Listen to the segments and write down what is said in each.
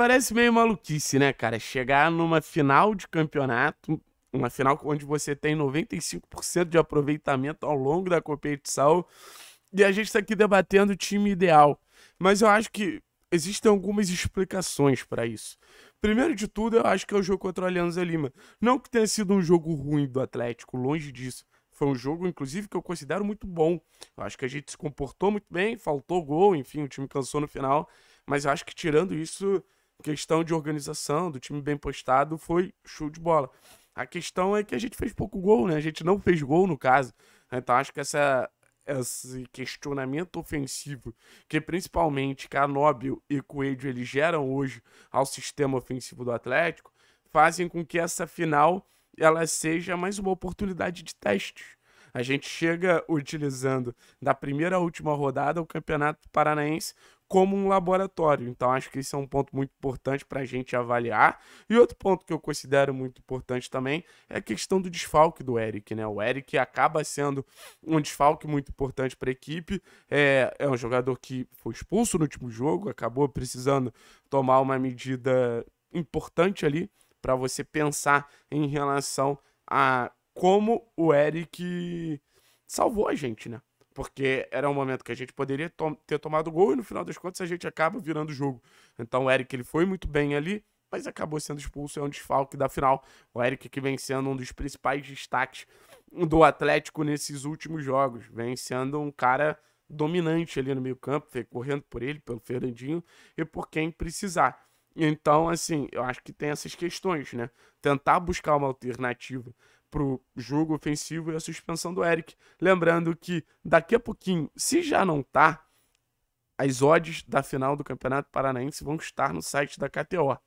parece meio maluquice, né, cara? É chegar numa final de campeonato, uma final onde você tem 95% de aproveitamento ao longo da competição, e a gente está aqui debatendo o time ideal. Mas eu acho que existem algumas explicações para isso. Primeiro de tudo, eu acho que é o jogo contra o Alianza Lima. Não que tenha sido um jogo ruim do Atlético, longe disso. Foi um jogo, inclusive, que eu considero muito bom. Eu acho que a gente se comportou muito bem, faltou gol, enfim, o time cansou no final. Mas eu acho que tirando isso, questão de organização, do time bem postado, foi show de bola. A questão é que a gente fez pouco gol, né? A gente não fez gol, no caso. Então acho que essa, esse questionamento ofensivo que principalmente Canóbio e Coelho eles geram hoje ao sistema ofensivo do Atlético, fazem com que essa final ela seja mais uma oportunidade de teste A gente chega utilizando da primeira à última rodada o Campeonato Paranaense como um laboratório. Então, acho que isso é um ponto muito importante para a gente avaliar. E outro ponto que eu considero muito importante também é a questão do desfalque do Eric. Né? O Eric acaba sendo um desfalque muito importante para a equipe. É, é um jogador que foi expulso no último jogo, acabou precisando tomar uma medida importante ali para você pensar em relação a como o Eric salvou a gente, né? porque era um momento que a gente poderia to ter tomado gol e no final das contas a gente acaba virando o jogo. Então o Eric ele foi muito bem ali, mas acabou sendo expulso, é um desfalque da final. O Eric que vem sendo um dos principais destaques do Atlético nesses últimos jogos, vem sendo um cara dominante ali no meio campo, correndo por ele, pelo Fernandinho e por quem precisar. Então, assim, eu acho que tem essas questões, né? Tentar buscar uma alternativa pro jogo ofensivo e a suspensão do Eric. Lembrando que daqui a pouquinho, se já não tá, as odds da final do Campeonato Paranaense vão estar no site da KTO.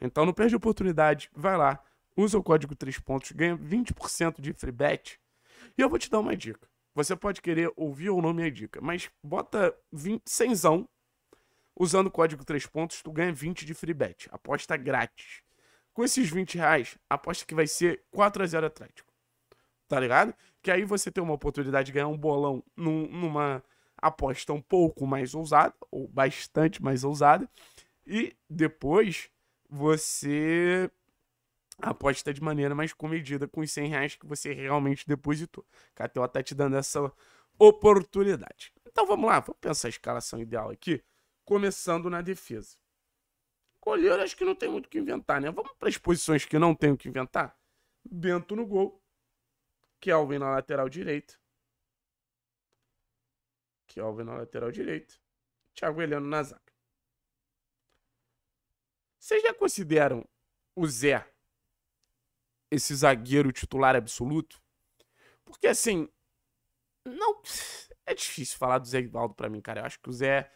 Então não perde a oportunidade, vai lá, usa o código 3 pontos, ganha 20% de free bet. E eu vou te dar uma dica. Você pode querer ouvir ou não minha dica, mas bota 20, 100zão, usando o código 3 pontos, tu ganha 20 de free bet, aposta grátis com esses 20 reais, aposta que vai ser 4 a 0 Atlético. Tá ligado? Que aí você tem uma oportunidade de ganhar um bolão num, numa aposta um pouco mais ousada, ou bastante mais ousada, e depois você aposta de maneira mais comedida com os 100 reais que você realmente depositou. A KTO tá te dando essa oportunidade. Então vamos lá, vamos pensar a escalação ideal aqui, começando na defesa. Goleiro, acho que não tem muito o que inventar, né? Vamos para as posições que não tem o que inventar? Bento no gol. Kelvin na lateral direita. Kelvin na lateral direita. Thiago Heleno na zaga. Vocês já consideram o Zé esse zagueiro titular absoluto? Porque assim, não é difícil falar do Zé Ivaldo para mim, cara. Eu acho que o Zé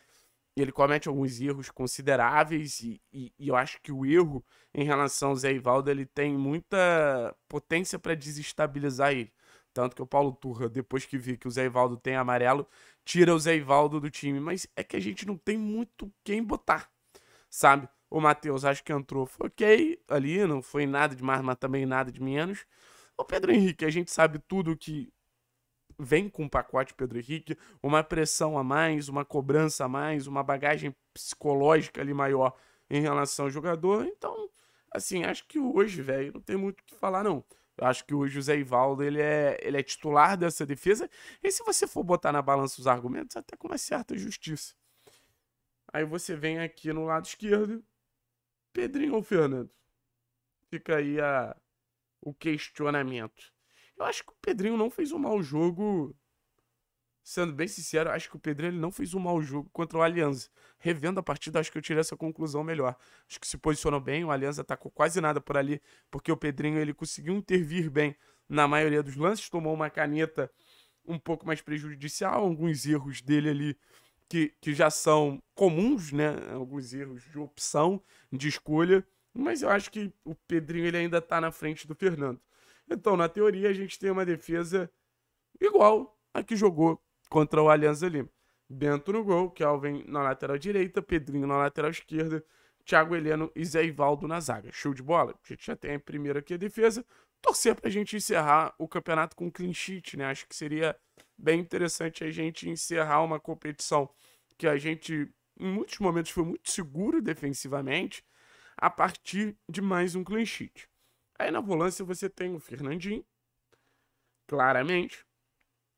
ele comete alguns erros consideráveis e, e, e, eu acho que o erro em relação ao Zé Ivaldo ele tem muita potência para desestabilizar ele. Tanto que o Paulo Turra, depois que vi que o Zé Ivaldo tem amarelo, tira o Zé Ivaldo do time. Mas é que a gente não tem muito quem botar, sabe? O Matheus acho que entrou, foi ok ali, não foi nada de mais, mas também nada de menos. O Pedro Henrique, a gente sabe tudo que vem com um pacote Pedro Henrique, uma pressão a mais, uma cobrança a mais, uma bagagem psicológica ali maior em relação ao jogador. Então, assim, acho que hoje, velho, não tem muito o que falar, não. Eu acho que o José Ivaldo ele é, ele é titular dessa defesa. E se você for botar na balança os argumentos, até com uma certa justiça. Aí você vem aqui no lado esquerdo, Pedrinho ou Fernando? Fica aí a, o questionamento. Eu acho que o Pedrinho não fez um mau jogo. Sendo bem sincero, acho que o Pedrinho ele não fez um mau jogo contra o Alianza. Revendo a partida, acho que eu tirei essa conclusão melhor. Acho que se posicionou bem, o Alianza atacou quase nada por ali, porque o Pedrinho ele conseguiu intervir bem na maioria dos lances, tomou uma caneta um pouco mais prejudicial, alguns erros dele ali que, que já são comuns, né? Alguns erros de opção, de escolha. Mas eu acho que o Pedrinho ele ainda está na frente do Fernando. Então, na teoria, a gente tem uma defesa igual a que jogou contra o Alianza Lima. Bento no gol, Kelvin na lateral direita, Pedrinho na lateral esquerda, Thiago Heleno e Zé Ivaldo na zaga. Show de bola. A gente já tem a primeira aqui a defesa. Torcer para a gente encerrar o campeonato com clean sheet, né? Acho que seria bem interessante a gente encerrar uma competição que a gente, em muitos momentos, foi muito seguro defensivamente, a partir de mais um clean sheet. Aí na volância você tem o Fernandinho, claramente.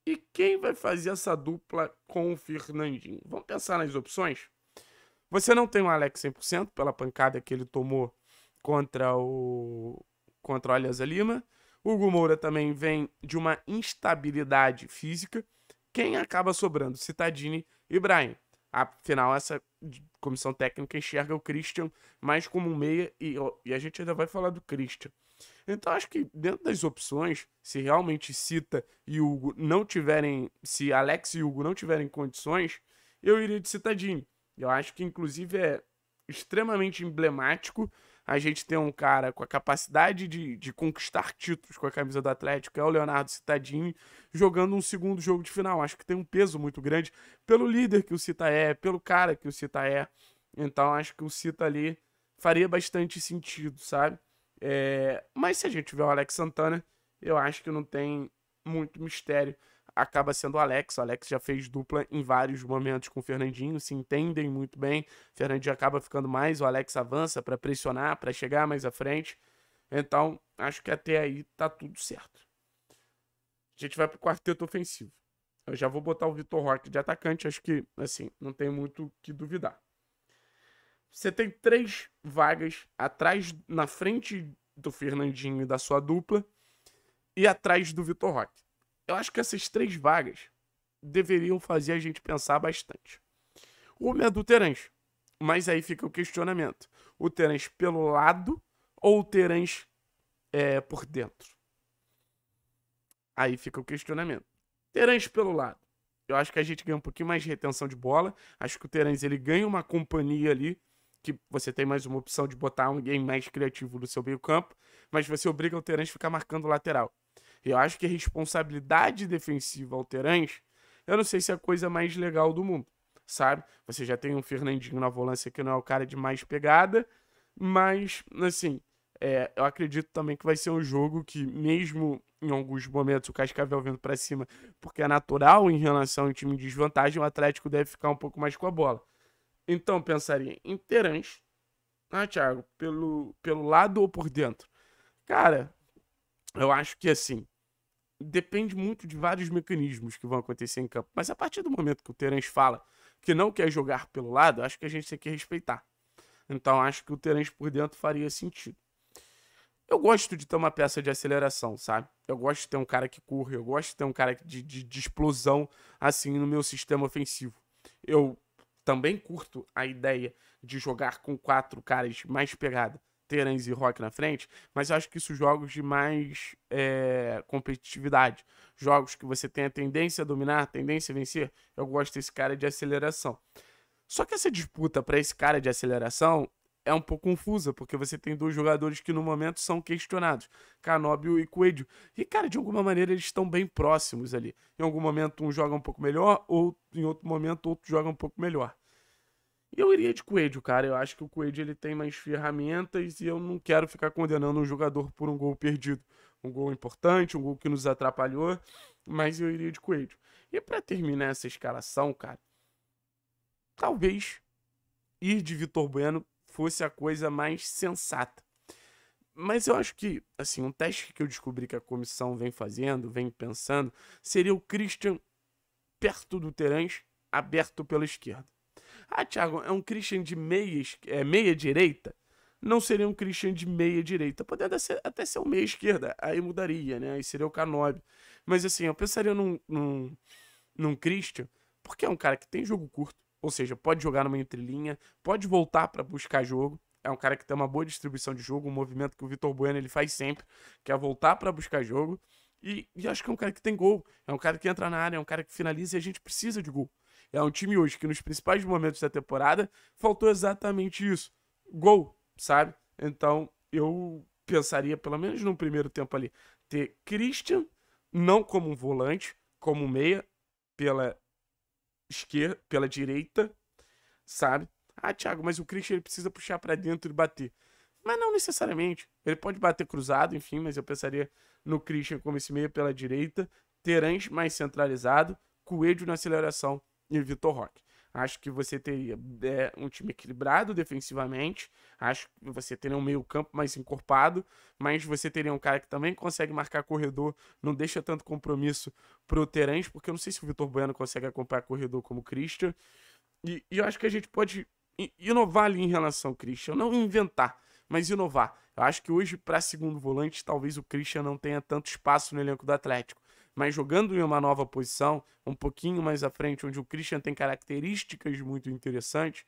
E quem vai fazer essa dupla com o Fernandinho? Vamos pensar nas opções? Você não tem o Alex 100% pela pancada que ele tomou contra o contra o Alianza Lima. O Hugo Moura também vem de uma instabilidade física. Quem acaba sobrando? Citadini e Brian. Afinal, essa comissão técnica enxerga o Christian mais como um meia e, e a gente ainda vai falar do Christian. Então acho que dentro das opções, se realmente Cita e Hugo não tiverem, se Alex e Hugo não tiverem condições, eu iria de Citadinho. Eu acho que inclusive é extremamente emblemático a gente tem um cara com a capacidade de, de conquistar títulos com a camisa do Atlético, que é o Leonardo Citadini, jogando um segundo jogo de final. Acho que tem um peso muito grande pelo líder que o Cita é, pelo cara que o Cita é. Então acho que o Cita ali faria bastante sentido, sabe? É... Mas se a gente tiver o Alex Santana, eu acho que não tem muito mistério acaba sendo o Alex. O Alex já fez dupla em vários momentos com o Fernandinho, se entendem muito bem. O Fernandinho acaba ficando mais, o Alex avança para pressionar, para chegar mais à frente. Então, acho que até aí tá tudo certo. A gente vai pro quarteto ofensivo. Eu já vou botar o Vitor Roque de atacante, acho que, assim, não tem muito que duvidar. Você tem três vagas atrás, na frente do Fernandinho e da sua dupla, e atrás do Vitor Roque. Eu acho que essas três vagas deveriam fazer a gente pensar bastante. Uma é do Terence, mas aí fica o questionamento: o Terence pelo lado ou o Terence é, por dentro? Aí fica o questionamento. Terence pelo lado. Eu acho que a gente ganha um pouquinho mais de retenção de bola. Acho que o Terence ele ganha uma companhia ali que você tem mais uma opção de botar alguém mais criativo no seu meio campo, mas você obriga o Terence a ficar marcando o lateral. Eu acho que a responsabilidade defensiva alterante, eu não sei se é a coisa mais legal do mundo, sabe? Você já tem um Fernandinho na volância que não é o cara de mais pegada, mas, assim, é, eu acredito também que vai ser um jogo que, mesmo em alguns momentos, o Cascavel vindo para cima, porque é natural em relação ao time de desvantagem, o Atlético deve ficar um pouco mais com a bola. Então, pensaria em Terãs, ah, Thiago, pelo, pelo lado ou por dentro? Cara, eu acho que assim, depende muito de vários mecanismos que vão acontecer em campo. Mas a partir do momento que o Terence fala que não quer jogar pelo lado, acho que a gente tem que respeitar. Então acho que o Terence por dentro faria sentido. Eu gosto de ter uma peça de aceleração, sabe? Eu gosto de ter um cara que corre, eu gosto de ter um cara de, de, de explosão assim no meu sistema ofensivo. Eu também curto a ideia de jogar com quatro caras mais pegada. Terence e Rock na frente, mas eu acho que isso jogos de mais é, competitividade. Jogos que você tem a tendência a dominar, a tendência a vencer. Eu gosto desse cara de aceleração. Só que essa disputa para esse cara de aceleração é um pouco confusa, porque você tem dois jogadores que no momento são questionados, Canóbio e Coelho. E, cara, de alguma maneira eles estão bem próximos ali. Em algum momento um joga um pouco melhor, ou em outro momento outro joga um pouco melhor eu iria de Coelho, cara. Eu acho que o Coelho ele tem mais ferramentas e eu não quero ficar condenando um jogador por um gol perdido. Um gol importante, um gol que nos atrapalhou, mas eu iria de Coelho. E para terminar essa escalação, cara, talvez ir de Vitor Bueno fosse a coisa mais sensata. Mas eu acho que, assim, um teste que eu descobri que a comissão vem fazendo, vem pensando, seria o Christian perto do Terence, aberto pela esquerda. Ah, Thiago, é um Christian de meia, é, meia direita? Não seria um Christian de meia direita. Poderia até ser um meia esquerda. Aí mudaria, né? Aí seria o K9. Mas assim, eu pensaria num, num, num Christian, porque é um cara que tem jogo curto. Ou seja, pode jogar numa entrelinha, pode voltar para buscar jogo. É um cara que tem uma boa distribuição de jogo, um movimento que o Vitor Bueno ele faz sempre, que é voltar para buscar jogo. E, e acho que é um cara que tem gol, é um cara que entra na área, é um cara que finaliza e a gente precisa de gol. É um time hoje que nos principais momentos da temporada faltou exatamente isso. Gol, sabe? Então eu pensaria, pelo menos no primeiro tempo ali, ter Christian, não como um volante, como um meia, pela esquerda, pela direita, sabe? Ah, Thiago, mas o Christian ele precisa puxar para dentro e bater. Mas não necessariamente. Ele pode bater cruzado, enfim, mas eu pensaria no Christian como esse meia pela direita, Terãs mais centralizado, Coelho na aceleração e Vitor Roque. Acho que você teria é, um time equilibrado defensivamente. Acho que você teria um meio-campo mais encorpado. Mas você teria um cara que também consegue marcar corredor, não deixa tanto compromisso para o Terence, porque eu não sei se o Vitor Bueno consegue acompanhar corredor como o Christian. E, e, eu acho que a gente pode inovar ali em relação ao Christian. Não inventar, mas inovar. Eu acho que hoje, para segundo volante, talvez o Christian não tenha tanto espaço no elenco do Atlético mas jogando em uma nova posição, um pouquinho mais à frente, onde o Christian tem características muito interessantes,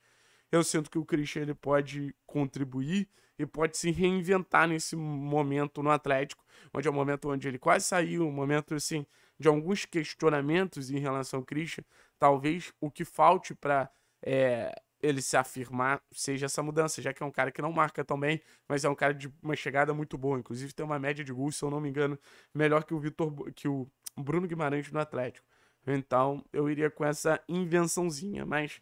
eu sinto que o Christian ele pode contribuir e pode se reinventar nesse momento no Atlético, onde é um momento onde ele quase saiu, um momento assim de alguns questionamentos em relação ao Christian. Talvez o que falte para é, ele se afirmar seja essa mudança, já que é um cara que não marca tão bem, mas é um cara de uma chegada muito boa. Inclusive tem uma média de gols, se eu não me engano, melhor que o Vitor que o Bruno Guimarães no Atlético. Então eu iria com essa invençãozinha, mas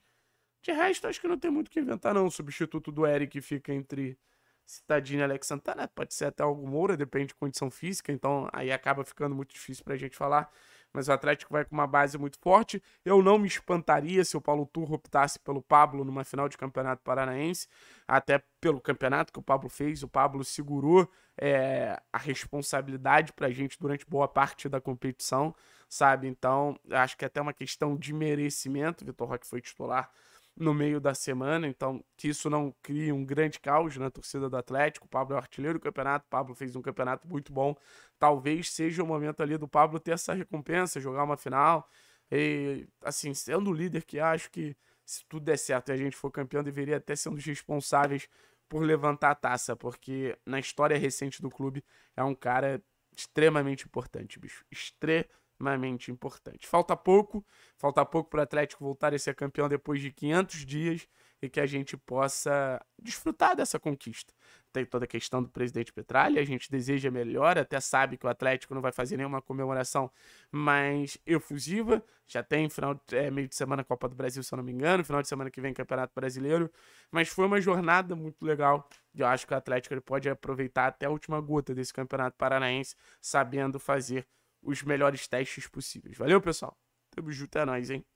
de resto acho que não tem muito o que inventar não. O substituto do Eric fica entre citadinho e Alex Santana, pode ser até algo Moura, depende de condição física, então aí acaba ficando muito difícil para a gente falar mas o Atlético vai com uma base muito forte. Eu não me espantaria se o Paulo Turro optasse pelo Pablo numa final de Campeonato Paranaense, até pelo campeonato que o Pablo fez. O Pablo segurou é, a responsabilidade para a gente durante boa parte da competição, sabe? Então, acho que é até uma questão de merecimento. Vitor Roque foi titular no meio da semana, então que isso não crie um grande caos na torcida do Atlético. O Pablo é o artilheiro do campeonato, o Pablo fez um campeonato muito bom. Talvez seja o momento ali do Pablo ter essa recompensa, jogar uma final. E, assim, sendo o líder que acho que se tudo der certo e a gente for campeão, deveria até ser um dos responsáveis por levantar a taça, porque na história recente do clube é um cara extremamente importante, bicho. Extremamente extremamente importante. Falta pouco, falta pouco para o Atlético voltar a ser campeão depois de 500 dias e que a gente possa desfrutar dessa conquista. Tem toda a questão do presidente Petralha, a gente deseja melhor, até sabe que o Atlético não vai fazer nenhuma comemoração mais efusiva. Já tem final é, meio de semana Copa do Brasil, se eu não me engano, final de semana que vem Campeonato Brasileiro. Mas foi uma jornada muito legal. Eu acho que o Atlético ele pode aproveitar até a última gota desse Campeonato Paranaense, sabendo fazer os melhores testes possíveis. Valeu, pessoal. Tamo junto, é nóis, hein?